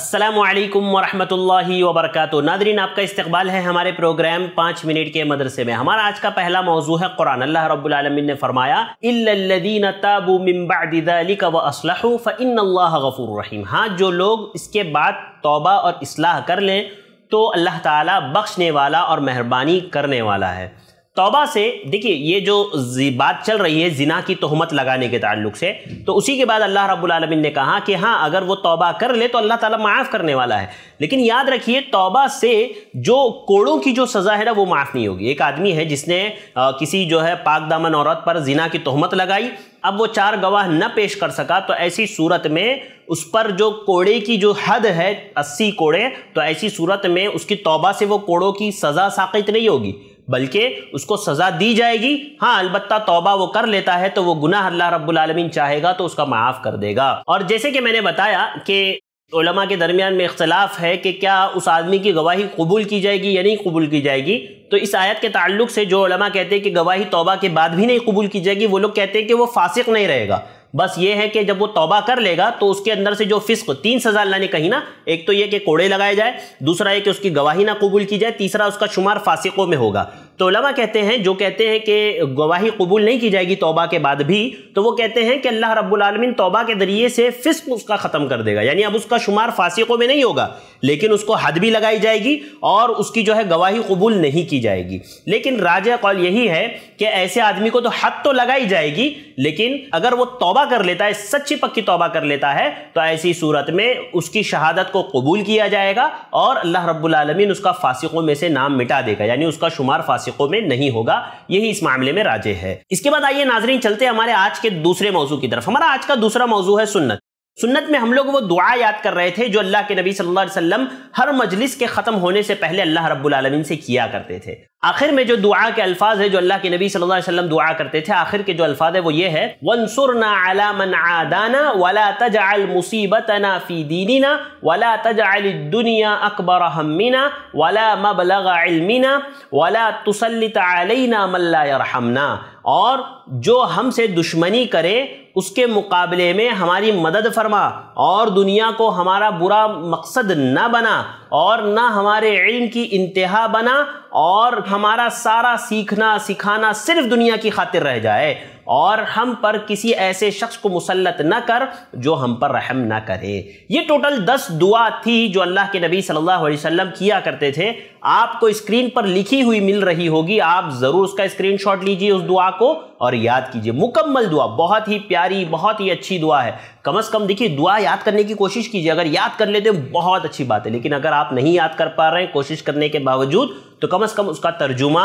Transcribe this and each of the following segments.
असलकम वरहमल वरक नादरीन आपका इस्तबाल है हमारे प्रोग्राम पाँच मिनट के मदरसे में हमारा आज का पहला मौजू है कुरान अल्लाह रबालमीन ने फरमायादीन इल्लदीन फ़िन गफ़ूर रहीम हाँ जो लोग इसके बाद तोबा और इसलाह कर लें तो अल्लाह ताला बख्शने वाला और मेहरबानी करने वाला है तोबा से देखिए ये जो बात चल रही है जिना की तहमत लगाने के ताल्लुक से तो उसी के बाद अल्लाह रब्बुल ने कहा कि हाँ अगर वो तोबा कर ले तो अल्लाह ताला माफ़ करने वाला है लेकिन याद रखिए तोबा से जो कोड़ों की जो सज़ा है ना वो माफ़ नहीं होगी एक आदमी है जिसने किसी जो है पाक दामन औरत पर जिना की तहमत लगाई अब वो चार गवाह न पेश कर सका तो ऐसी सूरत में उस पर जो कोड़े की जो हद है अस्सी कोड़े तो ऐसी सूरत में उसकी तौबा से वो कोड़ों की सज़ा साकित नहीं होगी बल्कि उसको सज़ा दी जाएगी हाँ अलबत् तौबा वो कर लेता है तो वो गुनाह अल्लाह रब्बुल रब्बुलमीन चाहेगा तो उसका माफ़ कर देगा और जैसे कि मैंने बताया कि उलमा के दरमियान में इख्तलाफ है कि क्या उस आदमी की गवाही कबूल की जाएगी या नहीं कबूल की जाएगी तो इस आयत के ताल्लुक से जो उलमा कहते हैं कि गवाही तौबा के बाद भी नहीं कबूल की जाएगी वो लोग कहते हैं कि वो फासिक नहीं रहेगा बस ये है कि जब वो तौबा कर लेगा तो उसके अंदर से जो फिस्क तीन सज़ा अल्लाह ने कही ना एक तो ये कि कोड़े लगाए जाए दूसरा ये कि उसकी गवाही ना कबूल की जाए तीसरा उसका शुमार फासिकों में होगा तोलमा कहते हैं जो कहते हैं कि गवाही कबूल नहीं की जाएगी तोबा के बाद भी तो वो कहते हैं कि अल्लाह रब्बुलमीन तोबा के ज़रिए से फ़िस्क उसका ख़त्म कर देगा यानी अब उसका शुमार फासिकों में नहीं होगा लेकिन उसको हद भी लगाई जाएगी और उसकी जो है गवाही कबूल नहीं की जाएगी लेकिन राज कौल यही है कि ऐसे आदमी को तो हद तो लगाई जाएगी लेकिन अगर वो तोबा कर लेता है सच्ची पक्की तोबा कर लेता है तो ऐसी सूरत में उसकी शहादत को कबूल किया जाएगा और अल्लाह रब्बुलमीन उसका फासिकों में से नाम मिटा देगा यानी उसका शुमार फासिक फासिकों में नहीं होगा यही इस मामले में राजे है इसके बाद आइए नाजरीन चलते हमारे आज के दूसरे मौजू की तरफ हमारा आज का दूसरा मौजू है सुन्नत सुन्नत में हम लोग वो दुआ याद कर रहे थे जो अल्लाह के नबी सल्लल्लाहु अलैहि वसल्लम हर मजलिस के ख़त्म होने से पहले अल्लाह रब्बुल आलमीन से किया करते थे आखिर में जो दुआ के अल्फाज है जो अल्लाह के नबी सल्लल्लाहु अलैहि वसल्लम दुआ करते थे आखिर के जो अल्फाज है वो ये है वंसुरना अला मन आदाना वला तजअल मुसीबतना फी दीनिना वला तजअल दुनिया अकबर हम्मिना वला मबलग इल्मिना वला तुसल्लित अलैना मन ला यरहमना और जो हमसे दुश्मनी करे उसके मुकाबले में हमारी मदद फरमा और दुनिया को हमारा बुरा मकसद न बना और न हमारे इल्म की इंतहा बना और हमारा सारा सीखना सिखाना सिर्फ दुनिया की खातिर रह जाए और हम पर किसी ऐसे शख्स को मुसलत न कर जो हम पर रहम ना करे ये टोटल दस दुआ थी जो अल्लाह के नबी सल्लल्लाहु अलैहि वसल्लम किया करते थे आपको स्क्रीन पर लिखी हुई मिल रही होगी आप ज़रूर उसका स्क्रीनशॉट लीजिए उस दुआ को और याद कीजिए मुकम्मल दुआ बहुत ही प्यारी बहुत ही अच्छी दुआ है कम से कम देखिए दुआ याद करने की कोशिश कीजिए अगर याद कर लेते हैं बहुत अच्छी बात है लेकिन अगर आप नहीं याद कर पा रहे हैं कोशिश करने के बावजूद तो कम से कम उसका तर्जुमा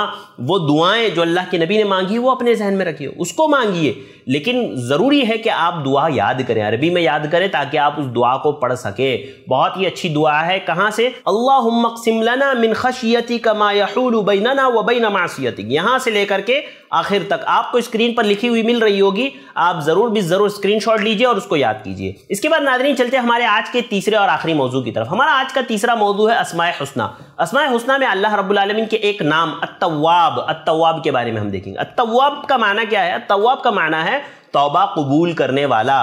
वो दुआएं जो अल्लाह के नबी ने मांगी वो अपने जहन में रखिए उसको मांगिए लेकिन ज़रूरी है कि आप दुआ याद करें अरबी में याद करें ताकि आप उस दुआ को पढ़ सकें बहुत ही अच्छी दुआ है कहाँ से अल्लाह मकसिम मिन खशियती कमा यहूल बैनना व बैन मासीती यहाँ से लेकर के आखिर तक आपको स्क्रीन पर लिखी हुई मिल रही होगी आप ज़रूर भी ज़रूर स्क्रीनशॉट लीजिए और उसको याद कीजिए इसके बाद नादरी चलते हमारे आज के तीसरे और आखिरी मौजू की तरफ हमारा आज का तीसरा मौजू है असमाय हुसना असमाय हुसना में अल्लाह रबालमीन के एक नाम अतवाब अतवाब के बारे में हम देखेंगे अतवाब का माना क्या है अतवाब का माना है तोबा कबूल करने वाला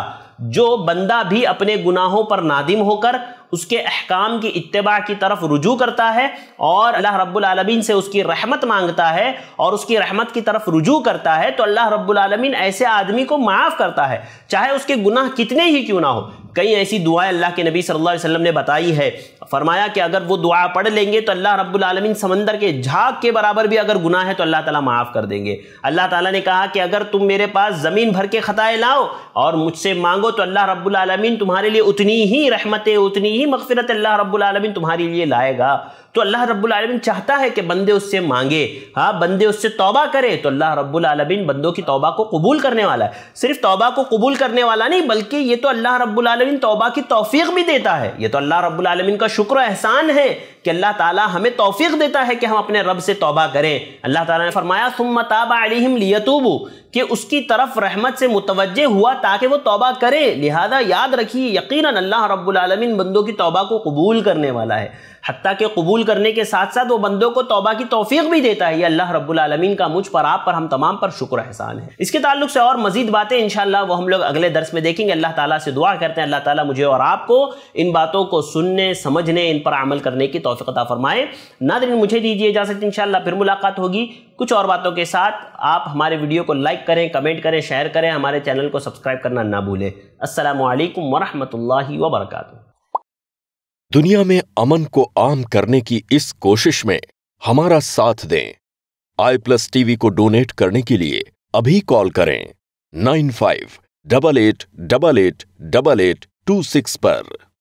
जो बंदा भी अपने गुनाहों पर नादिम होकर उसके अहकाम की इतबा की तरफ रुजू करता है और अल्लाह रब्बुलमीन से उसकी रहमत मांगता है और उसकी रहमत की तरफ रुजू करता है तो अल्लाह रब्बुलमीन ऐसे आदमी को माफ़ करता है चाहे उसके गुनाह कितने ही क्यों ना हो कई ऐसी दुआएं अल्लाह के नबी सल्लल्लाहु अलैहि वसल्लम ने बताई है फरमाया कि अगर वो दुआ पढ़ लेंगे तो अल्लाह रब्बुल आलमीन समंदर के झाग के बराबर भी अगर गुनाह है तो अल्लाह ताला माफ़ कर देंगे अल्लाह ताला ने कहा कि अगर तुम मेरे पास ज़मीन भर के ख़ताए लाओ और मुझसे मांगो तो अल्लाह रब्बुल आलमीन तुम्हारे लिए उतनी ही रहमतें उतनी ही मगफ़रत अल्लाह रब्बुल आलमीन तुम्हारे लिए लाएगा तो अल्लाह रब्बुल आलमीन चाहता है कि बंदे उससे मांगे हाँ बंदे उससे तौबा करे तो अल्लाह रब्बुल आलमीन बंदों की तौबा को कबूल करने वाला है सिर्फ तौबा को कबूल करने वाला नहीं बल्कि ये तो अल्लाह रब्बुल आलमीन तौबा की तौफीक भी देता है ये तो अल्लाह रब्बुल आलमीन का शुक्र एहसान है कि अल्लाह ताला हमें तौफीक देता है कि हम अपने रब से तौबा करें अल्लाह ताला ने फरमाया सुम लियतूबू कि उसकी तरफ रहमत से मुतवजह हुआ ताकि वो तौबा करें लिहाजा याद रखिए यकीन अल्लाह रब्बुलआलमीन बंदों की तौबा को कबूल करने वाला है हती के कबूल करने के साथ साथ वो बंदों को तौबा की तोफ़ी भी देता है ये अल्लाह रब्बुलआलमीन का मुझ पर आप पर हम तमाम पर शुक्र एहसान है इसके ताल्लुक से और मजीद बातें इंशाल्लाह वो हम लोग अगले दर्स में देखेंगे अल्लाह ताला से दुआ करते हैं अल्लाह ताला मुझे और आपको इन बातों को सुनने समझने इन पर अमल करने की तो तोफ़ी अदा फ़रमाएँ नादरी मुझे दीजिए इजाज़त इन फिर मुलाकात होगी कुछ और बातों के साथ आप हमारे वीडियो को लाइक करें कमेंट करें शेयर करें हमारे चैनल को सब्सक्राइब करना ना भूलें असलकम वरहमल वबरक दुनिया में अमन को आम करने की इस कोशिश में हमारा साथ दें आई प्लस टीवी को डोनेट करने के लिए अभी कॉल करें nine five double eight double eight double eight two six पर